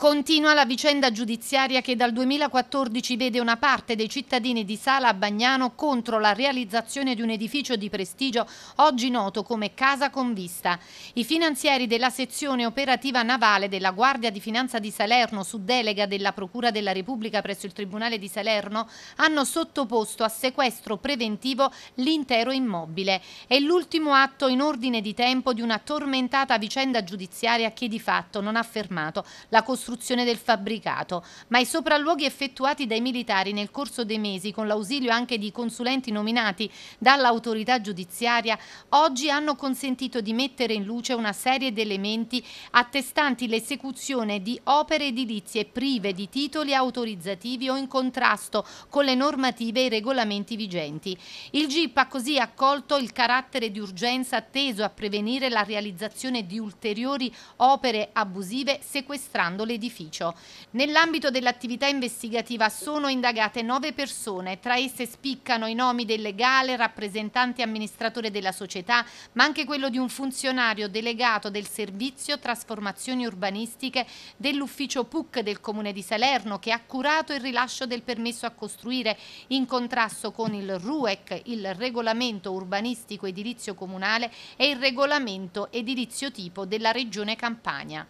Continua la vicenda giudiziaria che dal 2014 vede una parte dei cittadini di Sala a Bagnano contro la realizzazione di un edificio di prestigio oggi noto come Casa con Vista. I finanzieri della sezione operativa navale della Guardia di Finanza di Salerno su delega della Procura della Repubblica presso il Tribunale di Salerno hanno sottoposto a sequestro preventivo l'intero immobile. È l'ultimo atto in ordine di tempo di una tormentata vicenda giudiziaria che di fatto non ha fermato la costruzione distruzione del fabbricato, ma i sopralluoghi effettuati dai militari nel corso dei mesi con l'ausilio anche di consulenti nominati dall'autorità giudiziaria oggi hanno consentito di mettere in luce una serie di elementi attestanti l'esecuzione di opere edilizie prive di titoli autorizzativi o in contrasto con le normative e i regolamenti vigenti. Il GIP ha così accolto il carattere di urgenza teso a prevenire la realizzazione di ulteriori opere abusive sequestrando le dell'edificio. Nell'ambito dell'attività investigativa sono indagate nove persone, tra esse spiccano i nomi del legale, rappresentante amministratore della società, ma anche quello di un funzionario delegato del servizio trasformazioni urbanistiche dell'ufficio PUC del Comune di Salerno che ha curato il rilascio del permesso a costruire in contrasto con il RUEC, il regolamento urbanistico edilizio comunale e il regolamento edilizio tipo della Regione Campania.